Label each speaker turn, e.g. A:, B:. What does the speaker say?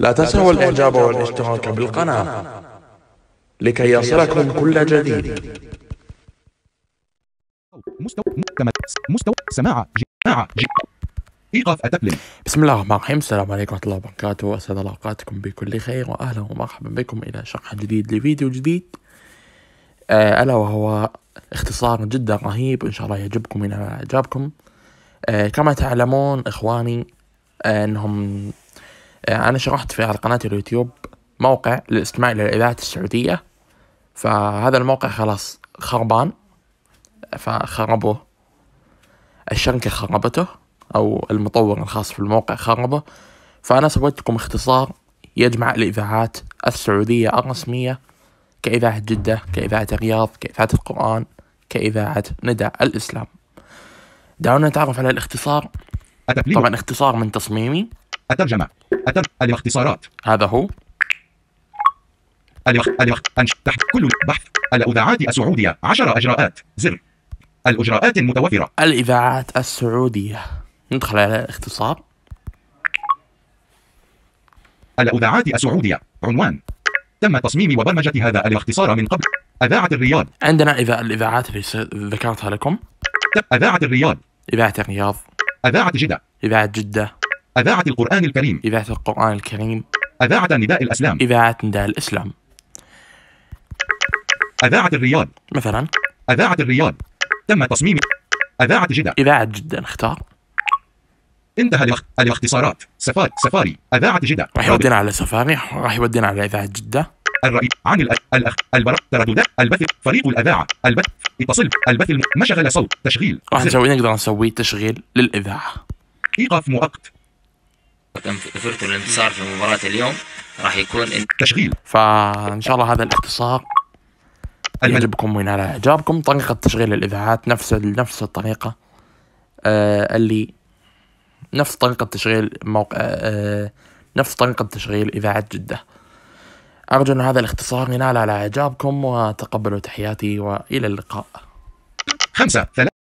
A: لا تنسوا الاعجاب والاشتراك بالقناة لكي يصلكم كل جديد مستوى مستوى سماعة جماعة إيقاف بسم الله الرحمن الرحيم السلام عليكم ورحمة الله وبركاته أسعد أوقاتكم بكل خير وأهلا ومرحبا بكم إلى شرح جديد لفيديو جديد آه ألا وهو اختصار جدا رهيب إن شاء الله يعجبكم إلى اعجابكم آه كما تعلمون إخواني آه أنهم آه، أنا شرحت في على قناة اليوتيوب موقع للاستماع إلى الإذاعة السعودية فهذا الموقع خلاص خربان فخربوه الشركة خربته أو المطور الخاص في الموقع خربه فأنا سويت لكم اختصار يجمع الإذاعات السعودية الرسمية كإذاعة جدة كإذاعة الرياض كإذاعة القرآن كإذاعة ندى الإسلام دعونا نتعرف على الاختصار طبعا اختصار من تصميمي الترجمة الترجمة الاختصارات هذا هو الوقت الوقت أنش تحت كل بحث الإذاعات السعودية 10 إجراءات زر الإجراءات المتوفرة الإذاعات السعودية ندخل على الاختصار الإذاعات السعودية عنوان تم تصميم وبرمجة هذا الاختصار من قبل إذاعة الرياض عندنا إذا الإذاعات اللي ذكرتها لكم إذاعة الرياض إذاعة الرياض إذاعة جدة إذاعة جدة إذاعة القرآن الكريم إذاعة القرآن الكريم إذاعة نداء الأسلام إذاعة نداء الإسلام إذاعة الرياض مثلا إذاعة الرياض تم تصميم إذاعة جدة إذاعة جدة نختار انتهى الاختصارات سفاري سفاري إذاعة جدة راح يودينا على سفاري راح يودينا على إذاعة جدة الرأي عن الأخ الأخ البر ترددات البث فريق الإذاعة البث اتصل البث مشغل صوت تشغيل راح نسوي نقدر نسوي تشغيل للإذاعة إيقاف مؤقت ذكرت الانتصار في مباراة اليوم راح يكون إن... تشغيل فان شاء الله هذا الاختصار يعجبكم وينال اعجابكم طريقة تشغيل الاذاعات نفس نفس الطريقة آه اللي نفس طريقة تشغيل موقع آه،, آه نفس طريقة تشغيل اذاعة جدة ارجو ان هذا الاختصار ينال على اعجابكم وتقبلوا تحياتي والى اللقاء خمسة ثلاثة